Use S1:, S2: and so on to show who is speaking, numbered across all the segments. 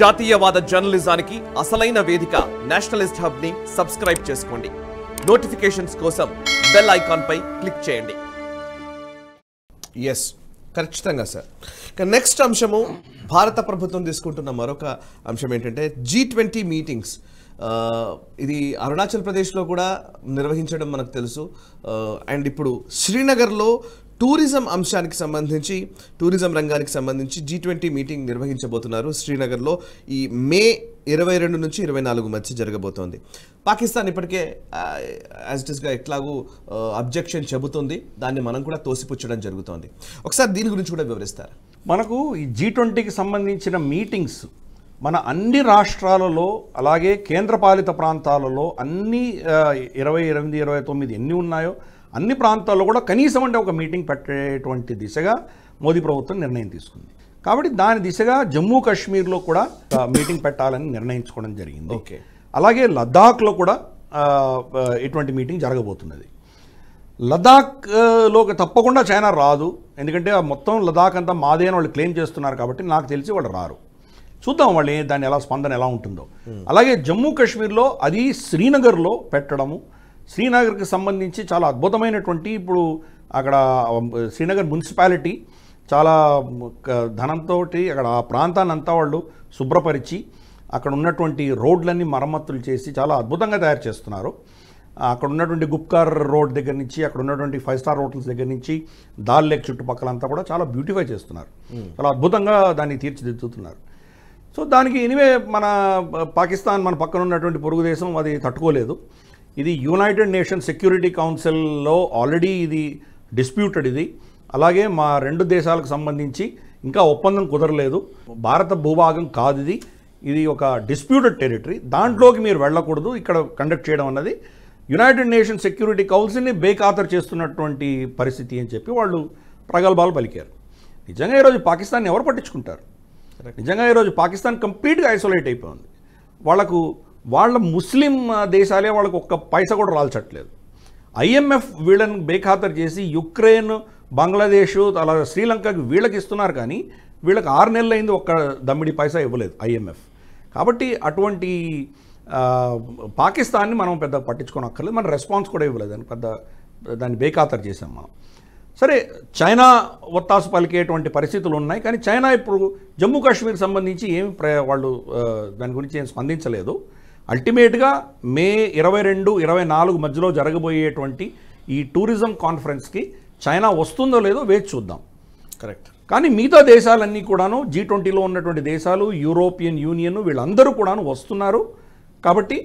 S1: జాతీయవాద జర్నలిజానికి అసలైన వేదిక నేషనలిస్ట్ హబ్ ని సబ్స్క్రైబ్ చేసుకోండి నోటిఫికేషన్స్ కోసం బెల్ ఐకాన్ పై క్లిక్ చేయండి ఎస్ ఖచ్చితంగా సార్ ఇక నెక్స్ట్ అంశము భారత ప్రభుత్వం తీసుకుంటున్న మరొక అంశం ఏంటంటే జీ ట్వంటీ మీటింగ్స్ ఇది అరుణాచల్ ప్రదేశ్లో కూడా నిర్వహించడం మనకు తెలుసు అండ్ ఇప్పుడు శ్రీనగర్లో టూరిజం అంశానికి సంబంధించి టూరిజం రంగానికి సంబంధించి జీ ట్వంటీ మీటింగ్ నిర్వహించబోతున్నారు శ్రీనగర్లో ఈ మే ఇరవై రెండు నుంచి ఇరవై నాలుగు మధ్య జరగబోతోంది పాకిస్తాన్ ఇప్పటికే యాజ్ ఇట్ ఇస్గా ఎట్లాగూ అబ్జెక్షన్ చెబుతుంది దాన్ని మనం కూడా తోసిపుచ్చడం
S2: జరుగుతోంది ఒకసారి దీని గురించి కూడా వివరిస్తారు మనకు ఈ జీ ట్వంటీకి సంబంధించిన మీటింగ్స్ మన అన్ని రాష్ట్రాలలో అలాగే కేంద్రపాలిత ప్రాంతాలలో అన్ని ఇరవై ఎనిమిది ఇరవై తొమ్మిది ఎన్ని ఉన్నాయో అన్ని ప్రాంతాల్లో కూడా కనీసం అంటే ఒక మీటింగ్ పెట్టేటువంటి దిశగా మోదీ ప్రభుత్వం నిర్ణయం తీసుకుంది కాబట్టి దాని దిశగా జమ్మూ కాశ్మీర్లో కూడా మీటింగ్ పెట్టాలని నిర్ణయించుకోవడం జరిగింది ఓకే అలాగే లద్దాఖ్లో కూడా ఇటువంటి మీటింగ్ జరగబోతున్నది లద్దాఖ్లో తప్పకుండా చైనా రాదు ఎందుకంటే మొత్తం లద్దాఖ్ అంతా మాదే అని వాళ్ళు క్లెయిమ్ చేస్తున్నారు కాబట్టి నాకు తెలిసి వాళ్ళు రారు చూద్దాం వాళ్ళు దాని ఎలా స్పందన ఎలా ఉంటుందో అలాగే జమ్మూ కాశ్మీర్లో అది శ్రీనగర్లో పెట్టడము శ్రీనగర్కి సంబంధించి చాలా అద్భుతమైనటువంటి ఇప్పుడు అక్కడ శ్రీనగర్ మున్సిపాలిటీ చాలా ధనంతో అక్కడ ఆ ప్రాంతాన్ని అంతా వాళ్ళు శుభ్రపరిచి అక్కడ ఉన్నటువంటి రోడ్లన్నీ మరమ్మతులు చేసి చాలా అద్భుతంగా తయారు చేస్తున్నారు అక్కడ ఉన్నటువంటి గుప్కార్ రోడ్ దగ్గర నుంచి అక్కడ ఉన్నటువంటి ఫైవ్ స్టార్ హోటల్స్ దగ్గర నుంచి దాల్ లేక్ చుట్టుపక్కలంతా కూడా చాలా బ్యూటిఫై చేస్తున్నారు చాలా అద్భుతంగా దాన్ని తీర్చిదిద్దుతున్నారు సో దానికి ఎనివే మన పాకిస్తాన్ మన పక్కన ఉన్నటువంటి పొరుగు దేశం అది తట్టుకోలేదు ఇది యునైటెడ్ నేషన్ సెక్యూరిటీ కౌన్సిల్లో ఆల్రెడీ ఇది డిస్ప్యూటెడ్ ఇది అలాగే మా రెండు దేశాలకు సంబంధించి ఇంకా ఒప్పందం కుదరలేదు భారత భూభాగం కాదు ఇది ఇది ఒక డిస్ప్యూటెడ్ టెరిటరీ దాంట్లోకి మీరు వెళ్ళకూడదు ఇక్కడ కండక్ట్ చేయడం అన్నది యునైటెడ్ నేషన్ సెక్యూరిటీ కౌన్సిల్ని బేఖాతరు చేస్తున్నటువంటి పరిస్థితి అని చెప్పి వాళ్ళు ప్రగల్భాలు పలికారు నిజంగా ఈరోజు పాకిస్తాన్ ఎవరు పట్టించుకుంటారు నిజంగా ఈరోజు పాకిస్తాన్ కంప్లీట్గా ఐసోలేట్ అయిపోయింది వాళ్లకు వాళ్ళ ముస్లిం దేశాలే వాళ్ళకు ఒక్క పైస కూడా రాల్చట్లేదు ఐఎంఎఫ్ వీళ్ళని బేఖాతరు చేసి యుక్రెయిన్ బంగ్లాదేశ్ అలా శ్రీలంకకి వీళ్ళకి ఇస్తున్నారు కానీ వీళ్ళకి ఆరు నెలలు అయింది ఒక్క దమ్మిడి పైసా ఇవ్వలేదు ఐఎంఎఫ్ కాబట్టి అటువంటి పాకిస్తాన్ని మనం పెద్ద అక్కర్లేదు మన రెస్పాన్స్ కూడా ఇవ్వలేదు దాన్ని పెద్ద దాన్ని బేఖాతరు చేసాం మనం సరే చైనా ఒత్తాసు పలికేటువంటి పరిస్థితులు ఉన్నాయి కానీ చైనా ఇప్పుడు జమ్మూ కాశ్మీర్ సంబంధించి ఏమి వాళ్ళు దాని గురించి ఏం స్పందించలేదు అల్టిమేట్గా మే ఇరవై రెండు ఇరవై నాలుగు మధ్యలో జరగబోయేటువంటి ఈ టూరిజం కాన్ఫరెన్స్కి చైనా వస్తుందో లేదో వేచి చూద్దాం కరెక్ట్ కానీ మిగతా దేశాలన్నీ కూడాను జీ ట్వంటీలో ఉన్నటువంటి దేశాలు యూరోపియన్ యూనియన్ వీళ్ళందరూ కూడాను వస్తున్నారు కాబట్టి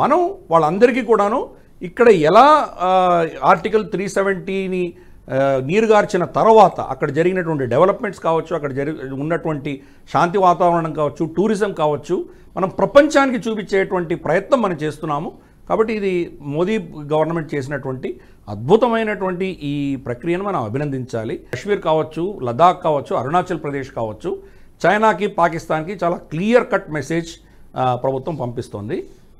S2: మనం వాళ్ళందరికీ కూడాను ఇక్కడ ఎలా ఆర్టికల్ త్రీ సెవెంటీని నీరుగార్చిన తర్వాత అక్కడ జరిగినటువంటి డెవలప్మెంట్స్ కావచ్చు అక్కడ జరి ఉన్నటువంటి శాంతి వాతావరణం కావచ్చు టూరిజం కావచ్చు మనం ప్రపంచానికి చూపించేటువంటి ప్రయత్నం మనం చేస్తున్నాము కాబట్టి ఇది మోదీ గవర్నమెంట్ చేసినటువంటి అద్భుతమైనటువంటి ఈ ప్రక్రియను మనం అభినందించాలి కాశ్మీర్ కావచ్చు లదాఖ్ కావచ్చు అరుణాచల్ ప్రదేశ్ కావచ్చు చైనాకి పాకిస్తాన్కి చాలా క్లియర్ కట్ మెసేజ్ ప్రభుత్వం పంపిస్తోంది